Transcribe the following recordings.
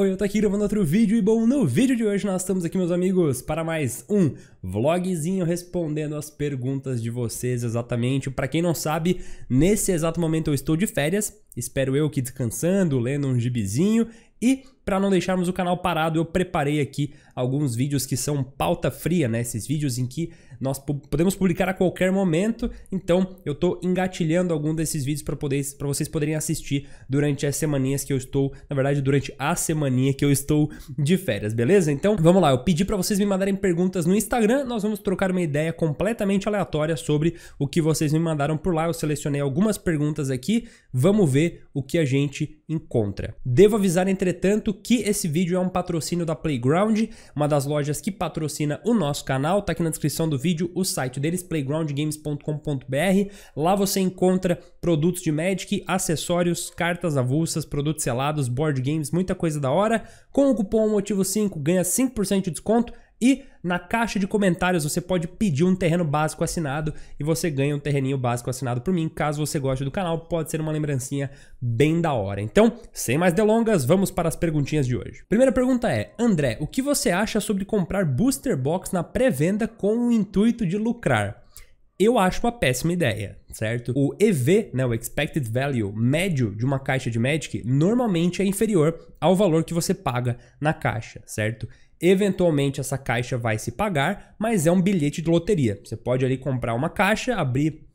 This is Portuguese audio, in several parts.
Oi, eu tô aqui gravando outro vídeo e bom, no vídeo de hoje nós estamos aqui, meus amigos, para mais um vlogzinho respondendo as perguntas de vocês exatamente. Para quem não sabe, nesse exato momento eu estou de férias, espero eu que descansando, lendo um gibizinho e para não deixarmos o canal parado, eu preparei aqui alguns vídeos que são pauta fria, né? Esses vídeos em que nós podemos publicar a qualquer momento. Então, eu estou engatilhando algum desses vídeos para poder, para vocês poderem assistir durante as semaninhas que eu estou, na verdade, durante a semaninha que eu estou de férias, beleza? Então, vamos lá. Eu pedi para vocês me mandarem perguntas no Instagram. Nós vamos trocar uma ideia completamente aleatória sobre o que vocês me mandaram por lá. Eu selecionei algumas perguntas aqui. Vamos ver o que a gente encontra. Devo avisar, entretanto, que esse vídeo é um patrocínio da Playground, uma das lojas que patrocina o nosso canal. Tá aqui na descrição do vídeo o site deles, playgroundgames.com.br. Lá você encontra produtos de Magic, acessórios, cartas avulsas, produtos selados, board games, muita coisa da hora. Com o cupom Motivo5 ganha 5% de desconto. E na caixa de comentários você pode pedir um terreno básico assinado e você ganha um terreninho básico assinado por mim. Caso você goste do canal, pode ser uma lembrancinha bem da hora. Então, sem mais delongas, vamos para as perguntinhas de hoje. Primeira pergunta é: André, o que você acha sobre comprar booster box na pré-venda com o intuito de lucrar? eu acho uma péssima ideia, certo? O EV, né, o expected value médio de uma caixa de Magic, normalmente é inferior ao valor que você paga na caixa, certo? Eventualmente essa caixa vai se pagar, mas é um bilhete de loteria. Você pode ali comprar uma caixa, abrir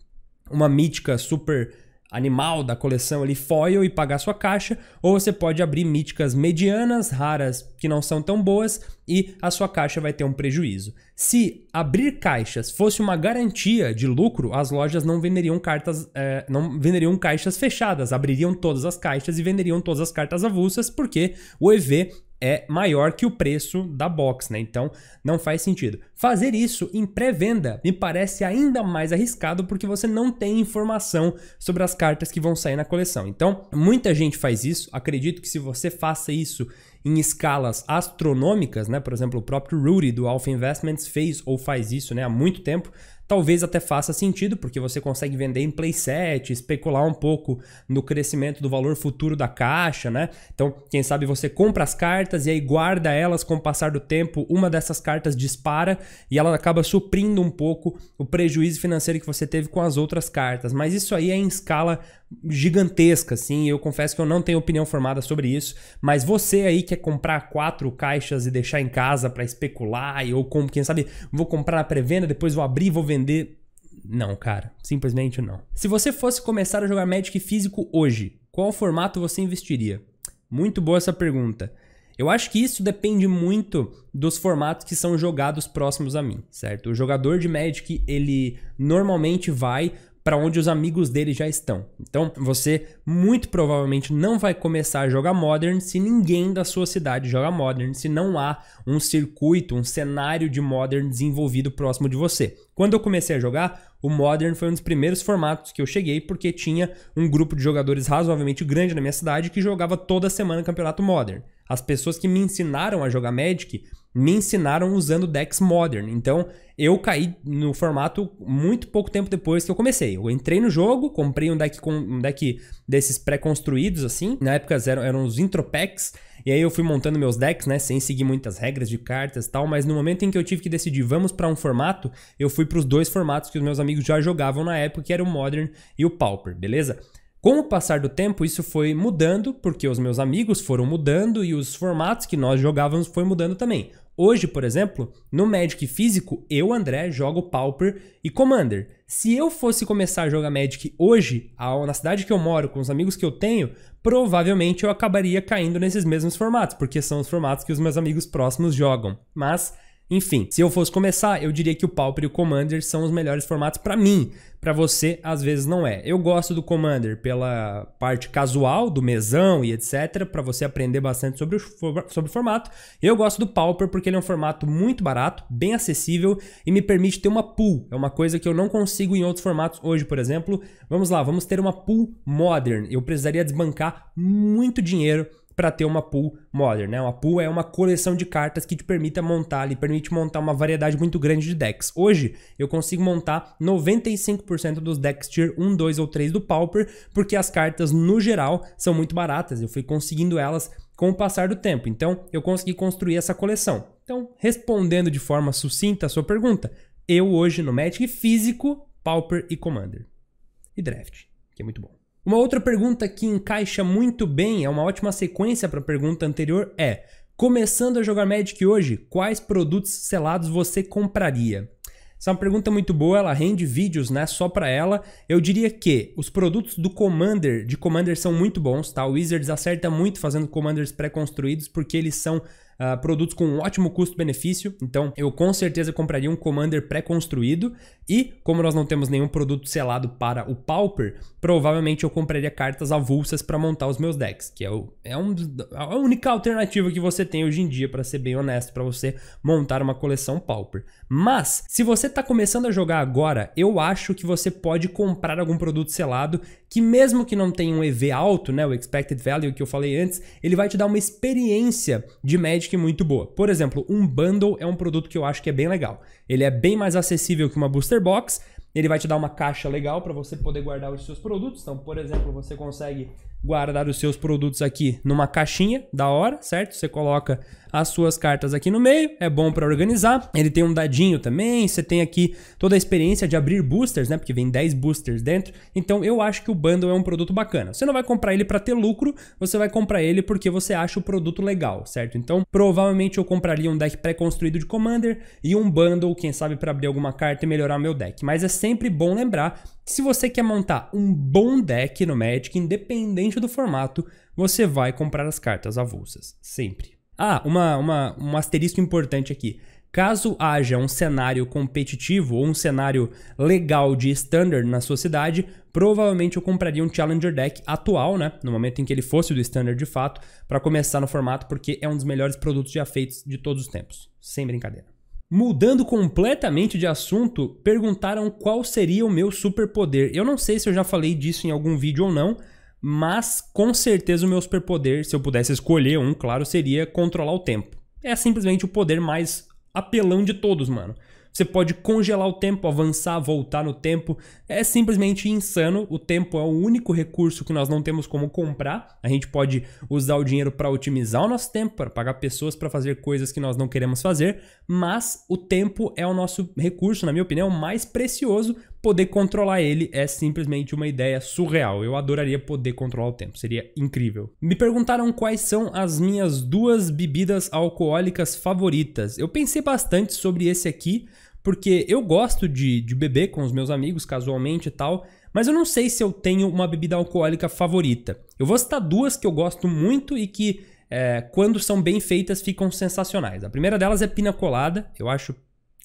uma mítica super animal da coleção ali foil e pagar sua caixa, ou você pode abrir míticas medianas, raras, que não são tão boas e a sua caixa vai ter um prejuízo. Se abrir caixas fosse uma garantia de lucro, as lojas não venderiam cartas, é, não venderiam caixas fechadas, abririam todas as caixas e venderiam todas as cartas avulsas, porque o EV é maior que o preço da box, né? Então não faz sentido. Fazer isso em pré-venda me parece ainda mais arriscado porque você não tem informação sobre as cartas que vão sair na coleção. Então, muita gente faz isso. Acredito que se você faça isso em escalas astronômicas, né? Por exemplo, o próprio Rudy do Alpha Investments fez ou faz isso, né, há muito tempo. Talvez até faça sentido, porque você consegue vender em playset, especular um pouco no crescimento do valor futuro da caixa, né? Então, quem sabe você compra as cartas e aí guarda elas com o passar do tempo, uma dessas cartas dispara e ela acaba suprindo um pouco o prejuízo financeiro que você teve com as outras cartas. Mas isso aí é em escala gigantesca, assim. Eu confesso que eu não tenho opinião formada sobre isso, mas você aí quer comprar quatro caixas e deixar em casa para especular, ou como, quem sabe, vou comprar na pré-venda, depois vou abrir, vou vender. Não, cara, simplesmente não. Se você fosse começar a jogar Magic físico hoje, qual formato você investiria? Muito boa essa pergunta. Eu acho que isso depende muito dos formatos que são jogados próximos a mim, certo? O jogador de Magic, ele normalmente vai para onde os amigos dele já estão. Então, você muito provavelmente não vai começar a jogar Modern se ninguém da sua cidade joga Modern, se não há um circuito, um cenário de Modern desenvolvido próximo de você. Quando eu comecei a jogar, o Modern foi um dos primeiros formatos que eu cheguei, porque tinha um grupo de jogadores razoavelmente grande na minha cidade que jogava toda semana campeonato Modern. As pessoas que me ensinaram a jogar Magic me ensinaram usando decks modern. Então, eu caí no formato muito pouco tempo depois que eu comecei. Eu entrei no jogo, comprei um deck, um deck desses pré-construídos, assim. Na época eram, eram os intro packs. E aí eu fui montando meus decks, né? Sem seguir muitas regras de cartas e tal. Mas no momento em que eu tive que decidir, vamos para um formato, eu fui para os dois formatos que os meus amigos já jogavam na época, que era o Modern e o Pauper, beleza? Com o passar do tempo, isso foi mudando, porque os meus amigos foram mudando e os formatos que nós jogávamos foi mudando também. Hoje, por exemplo, no Magic físico, eu, André, jogo Pauper e Commander. Se eu fosse começar a jogar Magic hoje, na cidade que eu moro, com os amigos que eu tenho, provavelmente eu acabaria caindo nesses mesmos formatos, porque são os formatos que os meus amigos próximos jogam. Mas enfim, se eu fosse começar, eu diria que o Pauper e o Commander são os melhores formatos para mim. Para você, às vezes não é. Eu gosto do Commander pela parte casual, do mesão e etc, para você aprender bastante sobre o, sobre o formato. Eu gosto do Pauper porque ele é um formato muito barato, bem acessível e me permite ter uma pool. É uma coisa que eu não consigo em outros formatos hoje, por exemplo. Vamos lá, vamos ter uma pool modern. Eu precisaria desbancar muito dinheiro para ter uma pool modern, né? Uma pool é uma coleção de cartas que te permita montar ali, permite montar uma variedade muito grande de decks. Hoje, eu consigo montar 95% dos decks tier 1, 2 ou 3 do Pauper, porque as cartas no geral são muito baratas. Eu fui conseguindo elas com o passar do tempo. Então, eu consegui construir essa coleção. Então, respondendo de forma sucinta a sua pergunta, eu hoje no Magic físico, Pauper e Commander. E Draft, que é muito bom. Uma outra pergunta que encaixa muito bem, é uma ótima sequência para a pergunta anterior, é: começando a jogar Magic hoje, quais produtos selados você compraria? Essa é uma pergunta muito boa, ela rende vídeos, né? Só para ela. Eu diria que os produtos do Commander, de Commander são muito bons, tá? O Wizards acerta muito fazendo Commanders pré-construídos porque eles são uh, produtos com um ótimo custo-benefício. Então, eu com certeza compraria um Commander pré-construído. E, como nós não temos nenhum produto selado para o Pauper, provavelmente eu compraria cartas avulsas para montar os meus decks, que é, o, é um, é a única alternativa que você tem hoje em dia, para ser bem honesto, para você montar uma coleção Pauper. Mas, se você está começando a jogar agora, eu acho que você pode comprar algum produto selado que, mesmo que não tenha um EV alto, né, o Expected Value que eu falei antes, ele vai te dar uma experiência de Magic Authentic é muito boa. Por exemplo, um bundle é um produto que eu acho que é bem legal. Ele é bem mais acessível que uma booster box, ele vai te dar uma caixa legal para você poder guardar os seus produtos. Então, por exemplo, você consegue guardar os seus produtos aqui numa caixinha da hora, certo? Você coloca as suas cartas aqui no meio, é bom para organizar. Ele tem um dadinho também, você tem aqui toda a experiência de abrir boosters, né? Porque vem 10 boosters dentro. Então, eu acho que o bundle é um produto bacana. Você não vai comprar ele para ter lucro, você vai comprar ele porque você acha o produto legal, certo? Então, provavelmente eu compraria um deck pré-construído de Commander e um bundle, quem sabe para abrir alguma carta e melhorar meu deck. Mas é sempre bom lembrar que se você quer montar um bom deck no Magic, independente do formato, você vai comprar as cartas avulsas, sempre. Ah, uma, uma, um asterisco importante aqui. Caso haja um cenário competitivo ou um cenário legal de standard na sua cidade, provavelmente eu compraria um Challenger Deck atual, né? No momento em que ele fosse do standard de fato, para começar no formato, porque é um dos melhores produtos já feitos de todos os tempos. Sem brincadeira. Mudando completamente de assunto, perguntaram qual seria o meu superpoder. Eu não sei se eu já falei disso em algum vídeo ou não, mas com certeza o meu superpoder, se eu pudesse escolher um, claro, seria controlar o tempo. É simplesmente o poder mais apelão de todos, mano. Você pode congelar o tempo, avançar, voltar no tempo. É simplesmente insano. O tempo é o único recurso que nós não temos como comprar. A gente pode usar o dinheiro para otimizar o nosso tempo, para pagar pessoas para fazer coisas que nós não queremos fazer, mas o tempo é o nosso recurso, na minha opinião, mais precioso. Poder controlar ele é simplesmente uma ideia surreal. Eu adoraria poder controlar o tempo, seria incrível. Me perguntaram quais são as minhas duas bebidas alcoólicas favoritas. Eu pensei bastante sobre esse aqui. Porque eu gosto de, de beber com os meus amigos casualmente e tal, mas eu não sei se eu tenho uma bebida alcoólica favorita. Eu vou citar duas que eu gosto muito e que, é, quando são bem feitas, ficam sensacionais. A primeira delas é pina colada, eu acho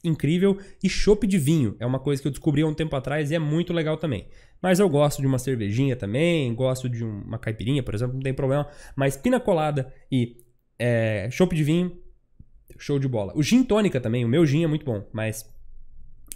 incrível, e chope de vinho, é uma coisa que eu descobri há um tempo atrás e é muito legal também. Mas eu gosto de uma cervejinha também, gosto de uma caipirinha, por exemplo, não tem problema. Mas pina colada e é, de vinho Show de bola. O gin tônica também, o meu gin é muito bom, mas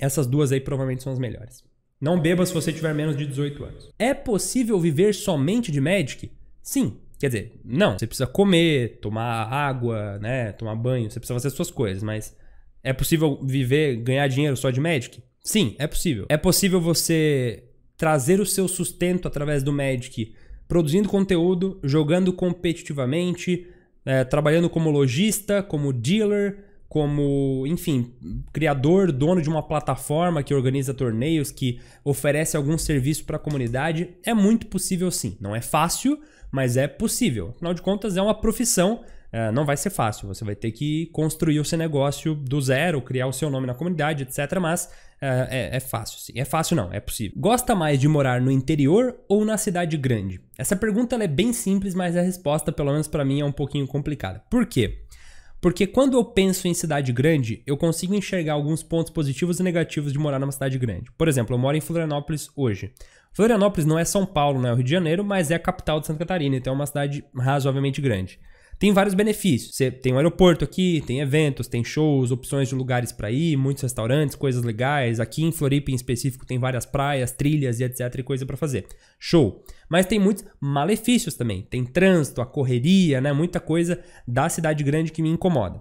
essas duas aí provavelmente são as melhores. Não beba se você tiver menos de 18 anos. É possível viver somente de Magic? Sim. Quer dizer, não. Você precisa comer, tomar água, né? Tomar banho. Você precisa fazer as suas coisas, mas é possível viver, ganhar dinheiro só de Magic? Sim, é possível. É possível você trazer o seu sustento através do Magic, produzindo conteúdo, jogando competitivamente, é, trabalhando como lojista, como dealer, como, enfim, criador, dono de uma plataforma que organiza torneios, que oferece algum serviço para a comunidade, é muito possível sim. Não é fácil, mas é possível. Afinal de contas, é uma profissão é, não vai ser fácil, você vai ter que construir o seu negócio do zero, criar o seu nome na comunidade, etc. Mas é, é, é, fácil, sim. É fácil não, é possível. Gosta mais de morar no interior ou na cidade grande? Essa pergunta é bem simples, mas a resposta, pelo menos para mim, é um pouquinho complicada. Por quê? Porque quando eu penso em cidade grande, eu consigo enxergar alguns pontos positivos e negativos de morar numa cidade grande. Por exemplo, eu moro em Florianópolis hoje. Florianópolis não é São Paulo, não é o Rio de Janeiro, mas é a capital de Santa Catarina, então é uma cidade razoavelmente grande tem vários benefícios. Você tem um aeroporto aqui, tem eventos, tem shows, opções de lugares para ir, muitos restaurantes, coisas legais. Aqui em Floripa em específico tem várias praias, trilhas e etc e coisa para fazer. Show. Mas tem muitos malefícios também. Tem trânsito, a correria, né, muita coisa da cidade grande que me incomoda.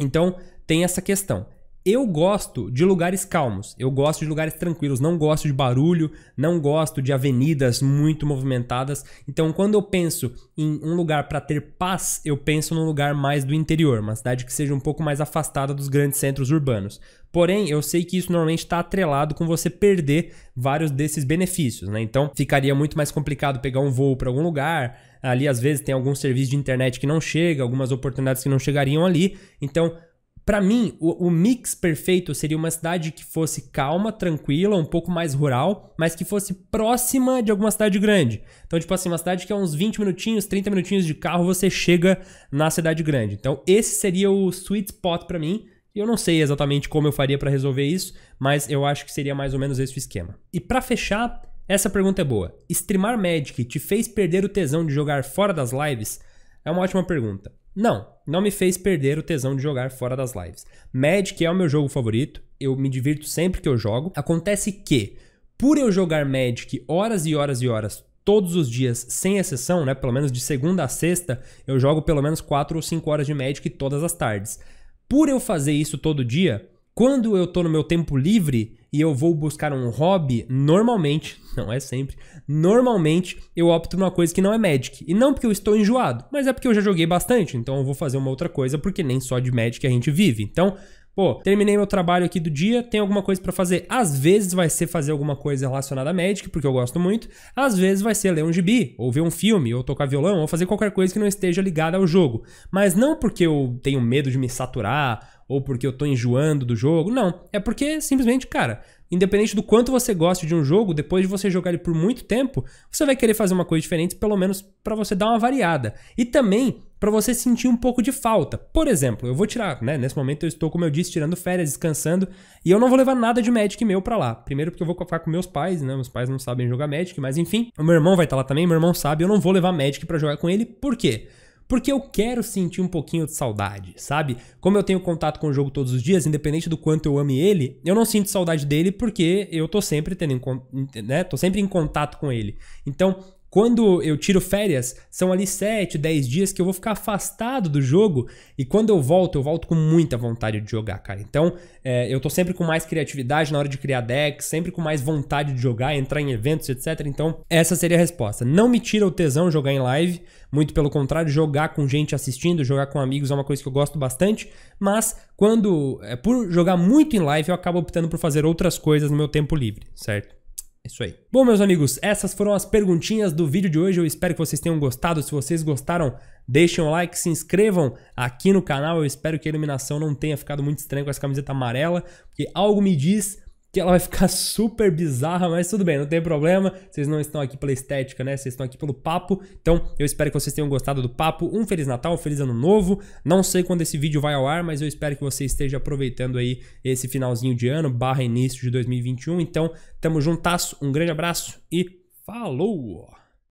Então, tem essa questão. Eu gosto de lugares calmos, eu gosto de lugares tranquilos, não gosto de barulho, não gosto de avenidas muito movimentadas. Então, quando eu penso em um lugar para ter paz, eu penso num lugar mais do interior, uma cidade que seja um pouco mais afastada dos grandes centros urbanos. Porém, eu sei que isso normalmente está atrelado com você perder vários desses benefícios, né? Então, ficaria muito mais complicado pegar um voo para algum lugar. Ali, às vezes, tem algum serviço de internet que não chega, algumas oportunidades que não chegariam ali. Então, para mim, o, o, mix perfeito seria uma cidade que fosse calma, tranquila, um pouco mais rural, mas que fosse próxima de alguma cidade grande. Então, tipo assim, uma cidade que é uns 20 minutinhos, 30 minutinhos de carro, você chega na cidade grande. Então, esse seria o sweet spot para mim. Eu não sei exatamente como eu faria para resolver isso, mas eu acho que seria mais ou menos esse o esquema. E para fechar, essa pergunta é boa. Streamar Magic te fez perder o tesão de jogar fora das lives? É uma ótima pergunta. Não, não me fez perder o tesão de jogar fora das lives. Magic é o meu jogo favorito, eu me divirto sempre que eu jogo. Acontece que, por eu jogar Magic horas e horas e horas todos os dias, sem exceção, né? Pelo menos de segunda a sexta, eu jogo pelo menos 4 ou 5 horas de Magic todas as tardes. Por eu fazer isso todo dia, quando eu tô no meu tempo livre, e eu vou buscar um hobby, normalmente, não é sempre, normalmente eu opto por uma coisa que não é Magic. E não porque eu estou enjoado, mas é porque eu já joguei bastante, então eu vou fazer uma outra coisa, porque nem só de Magic a gente vive. Então, Pô, terminei meu trabalho aqui do dia, tem alguma coisa para fazer. Às vezes vai ser fazer alguma coisa relacionada a Magic, porque eu gosto muito. Às vezes vai ser ler um gibi, ou ver um filme, ou tocar violão, ou fazer qualquer coisa que não esteja ligada ao jogo. Mas não porque eu tenho medo de me saturar ou porque eu tô enjoando do jogo. Não, é porque simplesmente, cara, independente do quanto você goste de um jogo, depois de você jogar ele por muito tempo, você vai querer fazer uma coisa diferente, pelo menos para você dar uma variada. E também para você sentir um pouco de falta. Por exemplo, eu vou tirar, né? Nesse momento eu estou, como eu disse, tirando férias, descansando, e eu não vou levar nada de Magic meu para lá. Primeiro porque eu vou ficar com meus pais, né? Meus pais não sabem jogar Magic, mas enfim, o meu irmão vai estar tá lá também, meu irmão sabe, eu não vou levar Magic para jogar com ele. Por quê? porque eu quero sentir um pouquinho de saudade, sabe? Como eu tenho contato com o jogo todos os dias, independente do quanto eu ame ele, eu não sinto saudade dele porque eu tô sempre tendo, né? Tô sempre em contato com ele. Então, quando eu tiro férias, são ali 7, 10 dias que eu vou ficar afastado do jogo e quando eu volto, eu volto com muita vontade de jogar, cara. Então, é, eu tô sempre com mais criatividade na hora de criar decks, sempre com mais vontade de jogar, entrar em eventos, etc. Então, essa seria a resposta. Não me tira o tesão jogar em live, muito pelo contrário, jogar com gente assistindo, jogar com amigos é uma coisa que eu gosto bastante, mas quando é por jogar muito em live, eu acabo optando por fazer outras coisas no meu tempo livre, certo? É isso aí. Bom, meus amigos, essas foram as perguntinhas do vídeo de hoje. Eu espero que vocês tenham gostado. Se vocês gostaram, deixem um like, se inscrevam aqui no canal. Eu espero que a iluminação não tenha ficado muito estranha com essa camiseta amarela, porque algo me diz que ela vai ficar super bizarra, mas tudo bem, não tem problema. Vocês não estão aqui pela estética, né? Vocês estão aqui pelo papo. Então, eu espero que vocês tenham gostado do papo. Um feliz Natal, um feliz ano novo. Não sei quando esse vídeo vai ao ar, mas eu espero que você esteja aproveitando aí esse finalzinho de ano, barra início de 2021. Então, tamo juntas, Um grande abraço e falou!